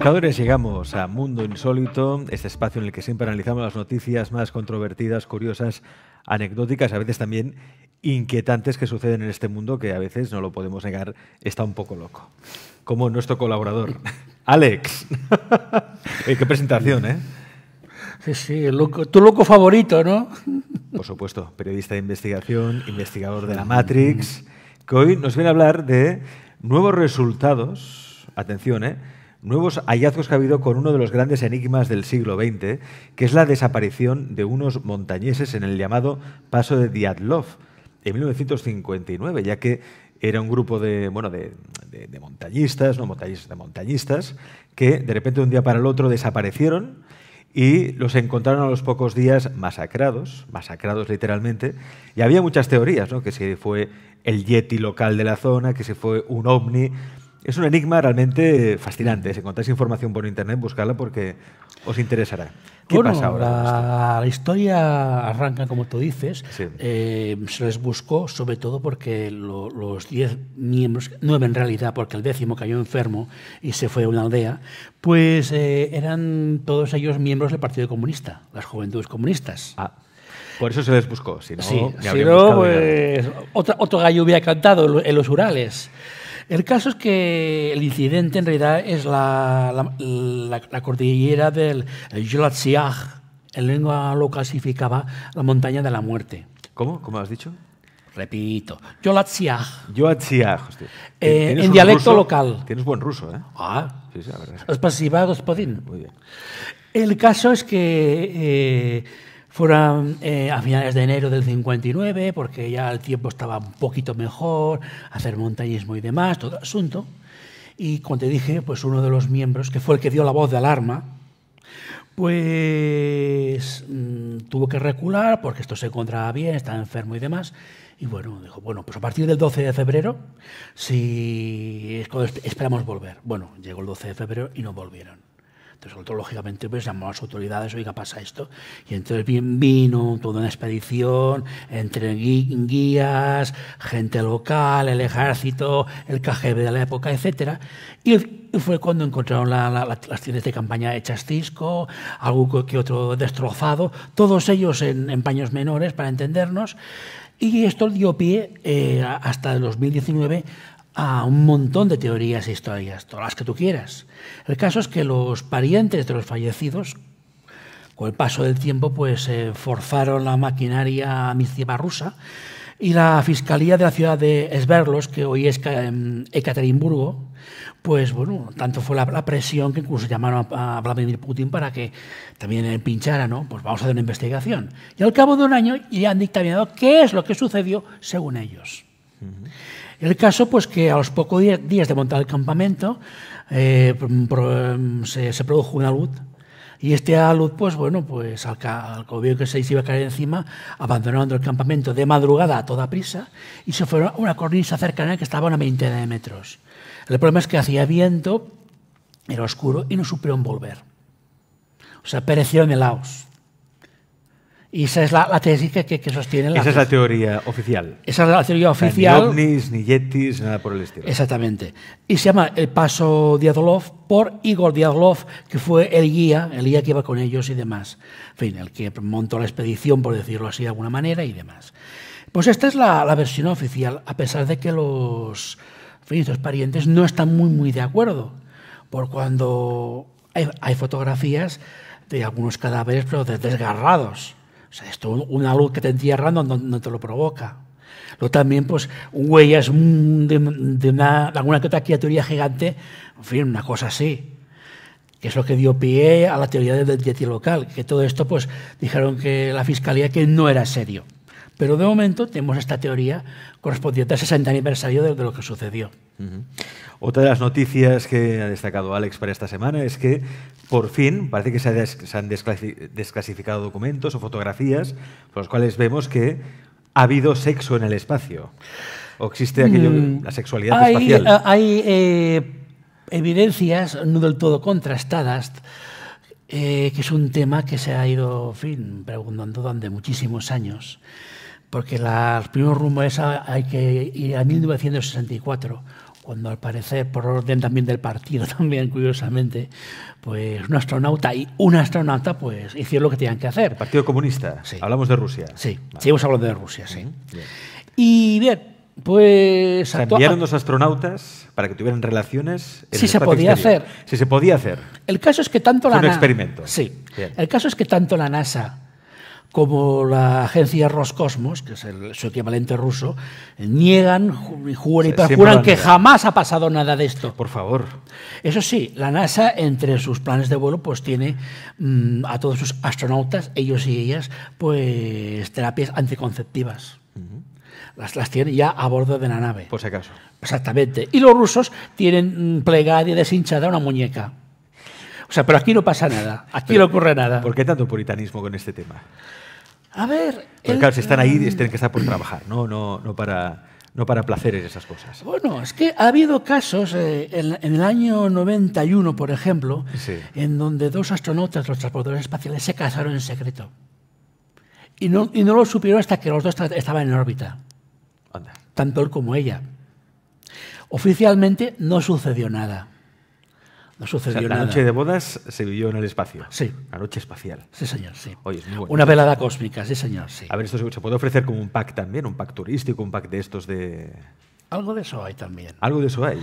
buscadores llegamos a Mundo Insólito, este espacio en el que siempre analizamos las noticias más controvertidas, curiosas, anecdóticas, a veces también inquietantes que suceden en este mundo que a veces, no lo podemos negar, está un poco loco. Como nuestro colaborador, Alex. Eh, qué presentación, ¿eh? Sí, sí, loco, tu loco favorito, ¿no? Por supuesto, periodista de investigación, investigador de la Matrix, que hoy nos viene a hablar de nuevos resultados, atención, ¿eh? nuevos hallazgos que ha habido con uno de los grandes enigmas del siglo XX, que es la desaparición de unos montañeses en el llamado Paso de Diatlov en 1959, ya que era un grupo de, bueno, de, montañistas, no montañistas, de montañistas, que de repente de un día para el otro desaparecieron y los encontraron a los pocos días masacrados, masacrados literalmente, y había muchas teorías, ¿no? que si fue el yeti local de la zona, que si fue un ovni, es un enigma realmente fascinante. Si encontráis información por internet, buscadla porque os interesará. ¿Qué bueno, ahora? La, la, historia arranca, como tú dices. Eh, se les buscó sobre todo porque los diez miembros, nueve en realidad, porque el décimo cayó enfermo y se fue a una aldea, pues eh, eran todos ellos miembros del Partido Comunista, las Juventudes Comunistas. Ah, por eso se les buscó, si no, no pues, otro gallo hubiera cantado en los Urales. El caso es que el incidente en realidad es la, cordillera del Julatsiaj. En lengua lo clasificaba la montaña de la muerte. ¿Cómo? ¿Cómo has dicho? Repito, Yolatziah. Yolatsiak. hostia. Eh, en dialecto local. Tienes buen ruso, ¿eh? Ah, sí, sí, la verdad. Los pasivados Muy bien. El caso es que eh, fueron eh, a finales de enero del 59, porque ya el tiempo estaba un poquito mejor, hacer montañismo y demás, todo asunto. Y cuando te dije, pues uno de los miembros, que fue el que dio la voz de alarma, pues mm, tuvo que recular porque esto se encontraba bien, estaba enfermo y demás. Y bueno, dijo, bueno, pues a partir del 12 de febrero, si esperamos volver. Bueno, llegó el 12 de febrero y no volvieron. Entonces, lógicamente, pues llamó a las autoridades, oiga, pasa esto. Y entonces vino toda una expedición entre guías, gente local, el ejército, el KGB de la época, etc. Y fue cuando encontraron las tiendas de campaña de chastisco, algo que otro destrozado, todos ellos en, paños menores, para entendernos. Y esto dio pie eh, hasta el 2019 a un montón de teorías e historias, todas las que tú quieras. El caso es que los parientes de los fallecidos, con el paso del tiempo, pues eh, forzaron la maquinaria misiva rusa y la Fiscalía de la ciudad de Esberlos, que hoy es em, Ekaterimburgo, pues bueno, tanto fue la, presión que incluso llamaron a, Vladimir Putin para que también pinchara, ¿no? Pues vamos a hacer una investigación. Y al cabo de un año ya han dictaminado qué es lo que sucedió según ellos. El caso, pues que a los pocos días de montar el campamento, eh, se, produjo una luz. Y este alud, pues bueno, pues al, al que se iba a caer encima, abandonaron el campamento de madrugada a toda prisa y se fueron a una cornisa cercana que estaba a una veintena de metros. El problema es que hacía viento, era oscuro y no supieron volver. O sea, perecieron helados. Y esa es la, tesis que, sostiene la... Esa es la teoría oficial. Esa es la teoría oficial. ni ovnis, ni yetis, nada por el estilo. Exactamente. Y se llama El Paso Diadlov por Igor Diadlov, que fue el guía, el guía que iba con ellos y demás. En fin, el que montó la expedición, por decirlo así de alguna manera, y demás. Pues esta es la, versión oficial, a pesar de que los, parientes no están muy, muy de acuerdo. Por cuando hay, hay fotografías de algunos cadáveres, pero desgarrados o sea, esto una luz que te entierra no, te lo provoca. Luego también, pues, huellas mm, de, de una, alguna que otra criatura gigante, en fin, una cosa así, que es lo que dio pie a la teoría del yeti local, que todo esto, pues, dijeron que la fiscalía que no era serio. Pero de momento tenemos esta teoría correspondiente al 60 aniversario de, lo que sucedió. Otra de las noticias que ha destacado Alex para esta semana es que por fin parece que se, han desclasificado documentos o fotografías por los cuales vemos que ha habido sexo en el espacio. ¿O existe aquello, mm, la sexualidad espacial? Eh, hay eh, evidencias no del todo contrastadas, eh, que es un tema que se ha ido, fin, preguntando durante muchísimos años porque la, el primer rumbo es ah, hay que ir a 1964, cuando al parecer, por orden también del partido, también curiosamente, pues un astronauta y un astronauta pues hicieron lo que tenían que hacer. Partido Comunista, hablamos de Rusia. Sí, seguimos hablando de Rusia, sí. Y bien, pues... Se enviaron dos astronautas para que tuvieran relaciones. sí, se podía hacer. Sí, se podía hacer. El caso es que tanto la... un experimento. Sí. El caso es que tanto la NASA como la agencia Roscosmos, que es el, su equivalente ruso, eh, niegan, juran y perjuran que jamás ha pasado nada de esto. Por favor. Eso sí, la NASA entre sus planes de vuelo pues tiene mm, a todos sus astronautas, ellos y ellas, pues terapias anticonceptivas. Las, las, tienen ya a bordo de la nave. Por si acaso. Exactamente. Y los rusos tienen mm, plegada y deshinchada una muñeca. O sea, pero aquí no pasa nada, aquí no ocurre nada. ¿Por qué tanto puritanismo con este tema? A ver. claro, si están ahí, mm. tienen que estar por trabajar, ¿no? para, no para placeres esas cosas. Bueno, es que ha habido casos, eh, en, el año 91, por ejemplo, en donde dos astronautas, los transportadores espaciales, se casaron en secreto. Y no, lo supieron hasta que los dos estaban en órbita. Tanto él como ella. Oficialmente no sucedió nada. No la noche de bodas se vivió en el espacio. Sí. La noche espacial. Sí, señor, sí. Oye, Una velada cósmica, sí, señor, sí. A ver, esto se puede ofrecer como un pack también, un pack turístico, un pack de estos de... Algo de eso hay también. Algo de eso hay.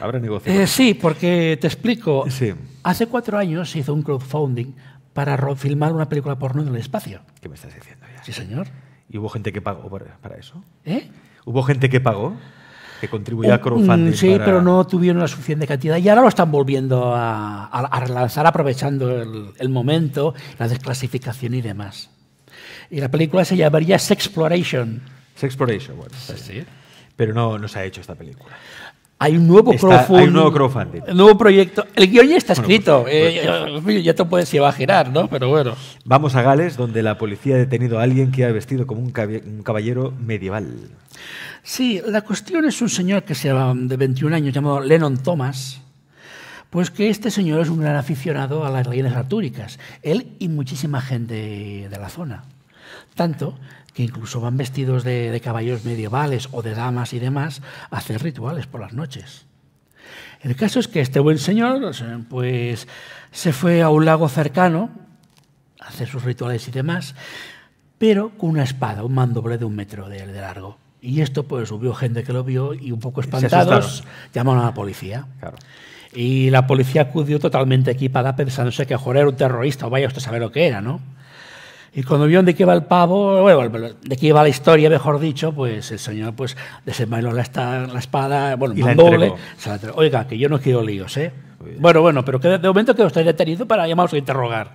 Habrá negocio. Eh, sí, porque te explico. Sí. Hace cuatro años se hizo un crowdfunding para filmar una película porno en el espacio. ¿Qué me estás diciendo ya? Sí, señor. ¿Y hubo gente que pagó para eso? ¿Eh? ¿Hubo gente que pagó? que contribuía a crowdfunding. Mm, sí, pero no tuvieron la suficiente cantidad y ahora lo están volviendo a, relanzar aprovechando el, momento, la desclasificación y demás. Y la película se llamaría Sexploration. Sexploration, bueno, sí. Pero no, no se ha hecho esta película. Hay un nuevo crowdfunding. un nuevo proyecto. El guión ya está escrito. Pues, pues, eh, pues. ya te puedes girar, ¿no? Pero bueno. Vamos a Gales, donde la policía ha detenido a alguien que ha vestido como un caballero medieval. Sí, la cuestión es un señor que se llama, de 21 años llamado Lennon Thomas. Pues que este señor es un gran aficionado a las leyendas artúricas. Él y muchísima gente de la zona. Tanto que incluso van vestidos de, de caballos medievales o de damas y demás a hacer rituales por las noches. El caso es que este buen señor pues, se fue a un lago cercano a hacer sus rituales y demás, pero con una espada, un mandoble de un metro de, largo. Y esto pues hubo gente que lo vio y un poco espantados llamaron a la policía. Claro. Y la policía acudió totalmente equipada pensándose que joder, era un terrorista o vaya usted a saber lo que era, ¿no? Y cuando vio de qué va el pavo, bueno, de qué va la historia, mejor dicho, pues el señor pues desembailó la, la espada, bueno, mandoble. la Oiga, que yo no quiero líos, ¿eh? Pues bueno, bueno, pero que de momento que os estáis detenido para llamaros a interrogar.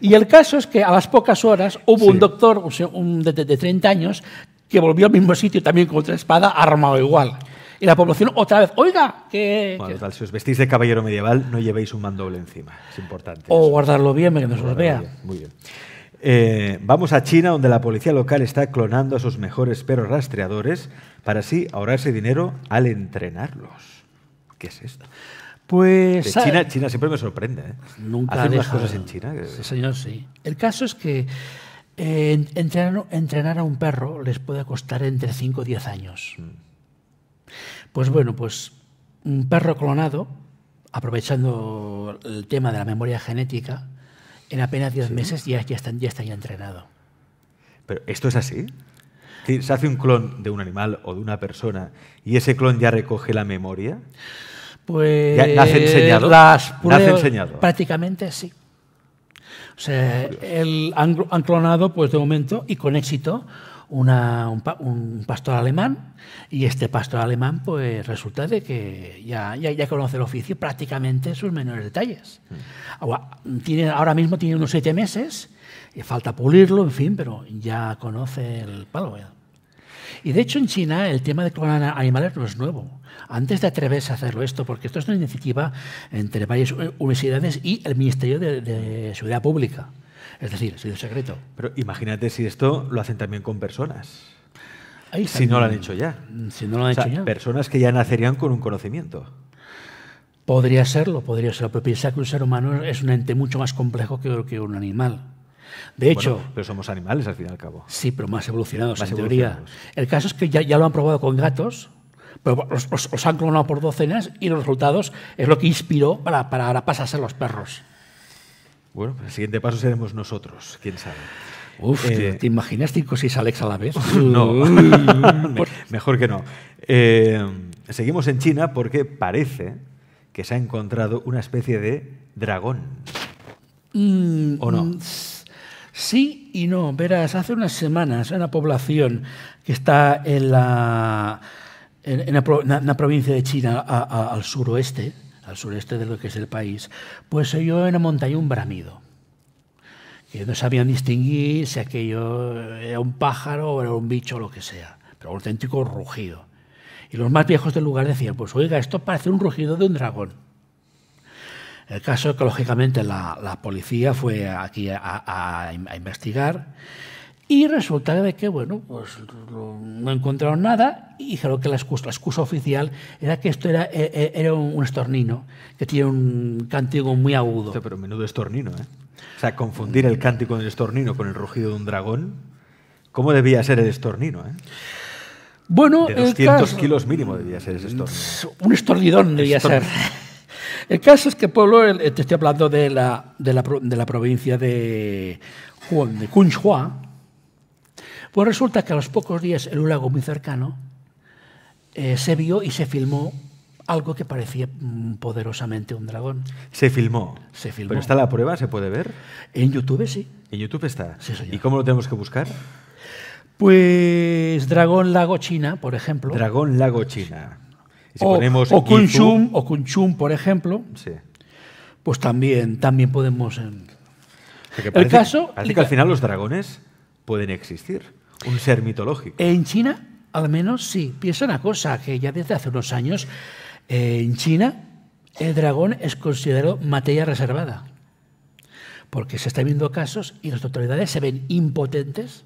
y el caso es que a las pocas horas hubo un doctor un de, 30 años que volvió al mismo sitio también con otra espada armado igual. Y la población otra vez, oiga, que... Bueno, tal, si os vestís de caballero medieval, no llevéis un mandoble encima, es importante. O guardarlo bien, que no se os vea. Muy bien. Eh, vamos a China, donde la policía local está clonando a sus mejores perros rastreadores para así ahorrarse dinero al entrenarlos. ¿Qué es esto? Pues. Eh, ah, China, siempre me sorprende. ¿eh? Hacen las cosas en China. señor, sí. El caso es que eh, entrenar, a un perro les puede costar entre 5 o 10 años. Mm. Pues bueno, pues un perro clonado, aprovechando el tema de la memoria genética, en apenas 10 meses ya, ya, están, ya está ya entrenado. ¿Pero esto es así? ¿Se hace un clon de un animal o de una persona y ese clon ya recoge la memoria? Pues. enseñado? Prácticamente sí. O sea, el, han, han, clonado, pues de momento, y con éxito, un, pastor alemán y este pastor alemán pues resulta de que ya, ya, conoce el oficio prácticamente sus menores detalles. Hmm. Tiene, ahora mismo tiene unos siete meses, y falta pulirlo, en fin, pero ya conoce el palo. Y de hecho en China el tema de clonar animales no es nuevo. Antes de atreverse a hacerlo esto, porque esto es una iniciativa entre varias universidades y el Ministerio de Seguridad Pública. Es decir, ha un secreto. Pero imagínate si esto lo hacen también con personas. si no lo han hecho ya. Si no lo han hecho ya. Personas que ya nacerían con un conocimiento. Podría serlo, podría serlo, pero piensa que un ser humano es un ente mucho más complejo que, que un animal. De hecho. pero somos animales al fin y al cabo. Sí, pero más evolucionados, en teoría. El caso es que ya, lo han probado con gatos, pero los, han clonado por docenas y los resultados es lo que inspiró para, para ahora pasarse a los perros. Bueno, el siguiente paso seremos nosotros, quién sabe. Uf, ¿te eh, imaginas cinco o Alex a la vez? no, mejor que no. Eh, seguimos en China porque parece que se ha encontrado una especie de dragón. Mm, ¿O no? Mm, sí y no. Verás, hace unas semanas una población que está en la, en, provincia de China al suroeste, al sureste de lo que es el país, pues se oyó en la montaña un bramido. Que no sabían distinguir si aquello era un pájaro o era un bicho o lo que sea, pero un auténtico rugido. Y los más viejos del lugar decían, pues oiga, esto parece un rugido de un dragón. El caso es que, lógicamente, la, policía fue aquí a investigar y resulta de que, bueno, pues no encontraron nada y dijeron que la excusa, oficial era que esto era, e, e, era un estornino, que tiene un cántico muy agudo. Pero menudo estornino, ¿eh? O sea, confundir el cántico del estornino con el rugido de un dragón, ¿cómo debía ser el estornino, eh? Bueno, de 200 kilos mínimo debía ser ese estornino. Un estornidón debía ser. El caso es que Pueblo, te estoy hablando de la, de la, de la provincia de, de pues resulta que a los pocos días en un lago muy cercano eh, se vio y se filmó algo que parecía mm, poderosamente un dragón. Se filmó. Se filmó. ¿Pero está la prueba? ¿Se puede ver? En YouTube sí. ¿En YouTube está? Sí, ¿Y cómo lo tenemos que buscar? Pues Dragón Lago China, por ejemplo. Dragón Lago China. o, ponemos o Kunchum, o por ejemplo. Sí. Pues también, también podemos. En... Em, caso. que al final los dragones pueden existir. Un ser mitológico. En China, al menos sí. Piensa una cosa, que ya desde hace unos años, eh, en China, el dragón es considerado materia reservada. Porque se están viendo casos y las autoridades se ven impotentes,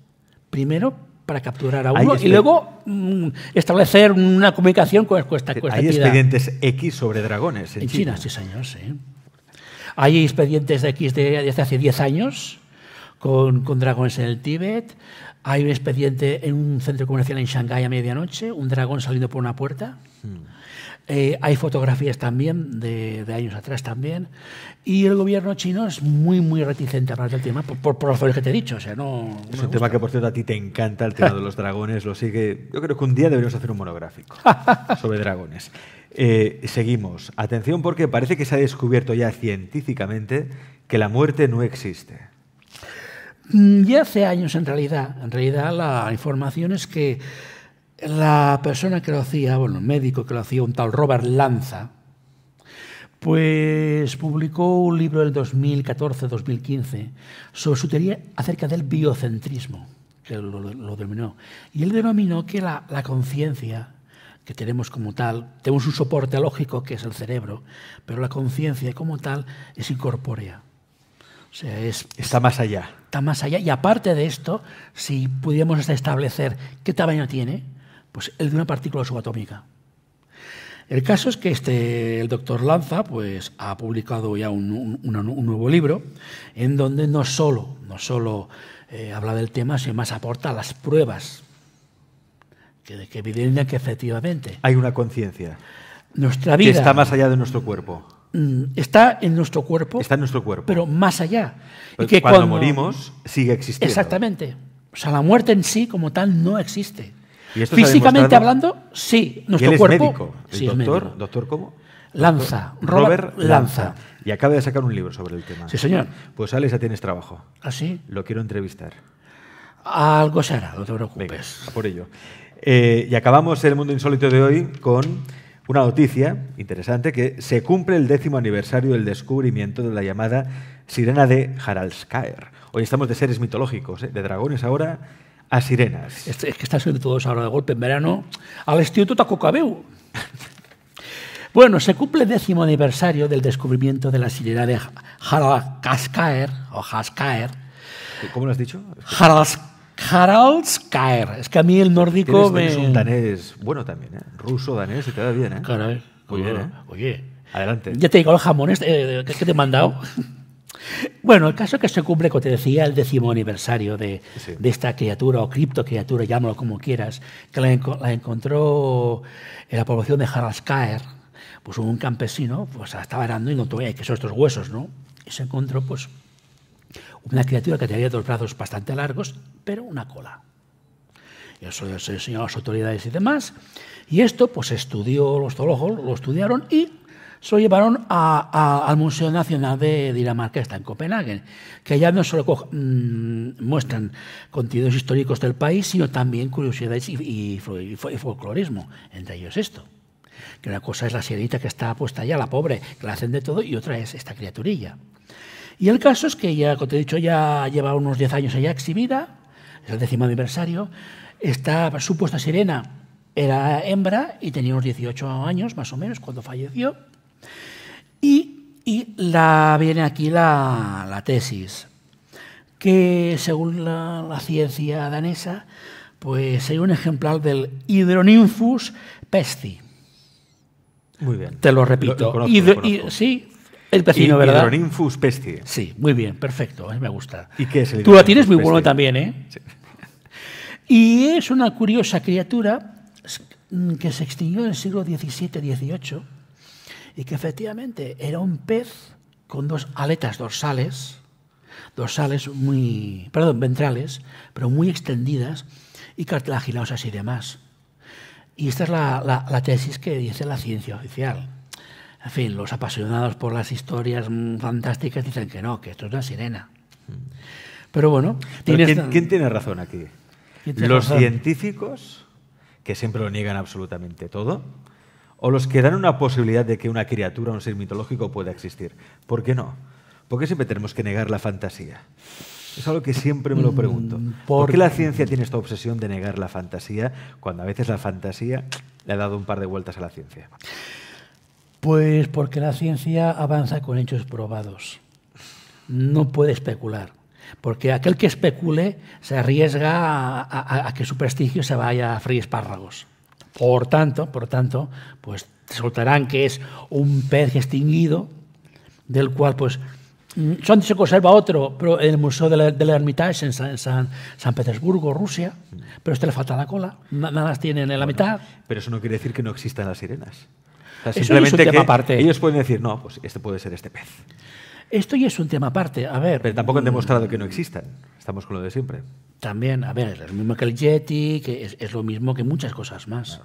primero para capturar a uno y luego mm, establecer una comunicación con, esta cuesta. Hay expedientes X sobre dragones en, China. sí, señor, sí. Hay expedientes de X desde hace 10 años con, con, dragones en el Tíbet. Hay un expediente en un centro comercial en Shanghái a medianoche, un dragón saliendo por una puerta. Hmm. Eh, hay fotografías también de, años atrás también. Y el gobierno chino es muy, muy reticente a hablar del tema por, por, valores que te he dicho. O sea, no, es un tema que, por cierto, a ti te encanta, el tema de los dragones. Lo sigue. Yo creo que un día deberíamos hacer un monográfico sobre dragones. Eh, seguimos. Atención porque parece que se ha descubierto ya científicamente que la muerte no existe. Ya hace años, en realidad, en realidad la información es que la persona que lo hacía, bueno, el médico que lo hacía, un tal Robert Lanza, pues publicó un libro del 2014-2015 sobre su teoría acerca del biocentrismo, que lo, denominó. Y él denominó que la, la conciencia que tenemos como tal, tenemos un soporte lógico que es el cerebro, pero la conciencia como tal es incorpórea está más allá. Está más allá. Y aparte de esto, si pudiéramos establecer qué tamaño tiene, pues el de una partícula subatómica. El caso es que este, el doctor Lanza pues, ha publicado ya un, nuevo libro en donde no solo, no solo eh, habla del tema, sino más aporta las pruebas que, evidencia que efectivamente. Hay una conciencia. Nuestra vida. está más allá de nuestro cuerpo Mm, está en nuestro cuerpo. Está en nuestro cuerpo. Pero más allá. y pues cuando, morimos sigue existiendo. Exactamente. O sea, la muerte en sí como tal no existe. Físicamente hablando, sí. Nuestro ¿Y es cuerpo. ¿El doctor, doctor cómo? Lanza, Robert, Lanza. Y acaba de sacar un libro sobre el tema. Sí, señor. Pues Alex, ya tienes trabajo. ¿Ah, sí? Lo quiero entrevistar. Algo será, no te preocupes. por ello. Eh, y acabamos el mundo insólito de hoy con una noticia interesante que se cumple el décimo aniversario del descubrimiento de la llamada sirena de Haraldskaer. Hoy estamos de seres mitológicos, ¿eh? de dragones ahora a sirenas. Este, es, que está sobre todos ahora de golpe en verano. Al instituto Tacocabeu. bueno, se cumple el décimo aniversario del descubrimiento de la sirena de Haraldskaer, o Haskaer. ¿Cómo lo has dicho? Haralskaer. Kaer, Es que a mí el nórdico me... un danés bueno también, ¿eh? Ruso, danés, se te bien, ¿eh? Caray. Muy bien, ¿eh? Oye. Adelante. Ya te digo los jamones este, eh, eh que te he mandado. Bueno, el caso es que se cumple, como te decía, el décimo aniversario de, esta criatura o cripto criatura, llámalo como quieras, que la, encontró en eh, la población de Kaer. pues un campesino, pues estaba arando y notó, eh, que son estos huesos, ¿no? Y se encontró, pues, una criatura que tenía dos brazos bastante largos, pero una cola. eso se enseñó a las autoridades y demás. Y esto, pues estudió los zoólogos, lo estudiaron y se lo llevaron al Museo Nacional de Dinamarca, que está en Copenhague, que allá no solo mm, muestran contenidos históricos del país, sino también curiosidades y, folclorismo, entre ellos esto. Que una cosa es la sirenita que está puesta allá, la pobre, que la hacen de todo, y otra es esta criaturilla. Y el caso es que ya, como te he dicho, ya lleva unos 10 años allá exhibida, es el décimo aniversario. Esta supuesta sirena era hembra y tenía unos 18 años más o menos cuando falleció. Y, la, viene aquí la, tesis, que según la, ciencia danesa, pues sería un ejemplar del Hydronymphus pesti. Muy bien. Te lo repito. Lo, sí, el pecino, ¿verdad? pesti. Sí, muy bien, perfecto, eh, me gusta. ¿Y qué es Tú la tienes muy bueno también, ¿eh? Y es una curiosa criatura que se extinguió en el siglo XVII-XVIII y que efectivamente era un pez con dos aletas dorsales, dorsales muy, perdón, ventrales, pero muy extendidas y cartilaginosas y demás. Y esta es la tesis que dice la ciencia oficial en fin, los apasionados por las historias mm, fantásticas dicen que no, que esto es una sirena. Pero bueno, ¿quién, tiene razón aquí? ¿Los científicos, que siempre lo niegan absolutamente todo? ¿O los que dan una posibilidad de que una criatura, un ser mitológico pueda existir? ¿Por qué no? ¿Por qué siempre tenemos que negar la fantasía? Es algo que siempre me lo mm, pregunto. ¿Por qué la ciencia tiene esta obsesión de negar la fantasía cuando a veces la fantasía le ha dado un par de vueltas a la ciencia? Pues porque la ciencia avanza con hechos probados. No puede especular. Porque aquel que especule se arriesga a, que su prestigio se vaya a fríes espárragos. Por tanto, por tanto, pues soltarán que es un pez extinguido, del cual pues mm, solamente se conserva otro, pero en el Museo de la, Hermitage en San, Petersburgo, Rusia, pero este le falta la cola, nada más tiene en la mitad. Pero eso no quiere decir que no existan las sirenas es un aparte. ellos pueden decir, no, pues este puede ser este pez. Esto ya es un tema aparte, a ver. Pero tampoco han demostrado que no existan. Estamos con lo de siempre. También, a ver, es lo mismo que el Yeti, que es, lo mismo que muchas cosas más.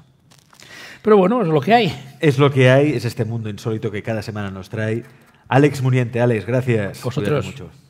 Pero bueno, es lo que hay. Es lo que hay, es este mundo insólito que cada semana nos trae. Alex Muniente, Alex, gracias. Vosotros.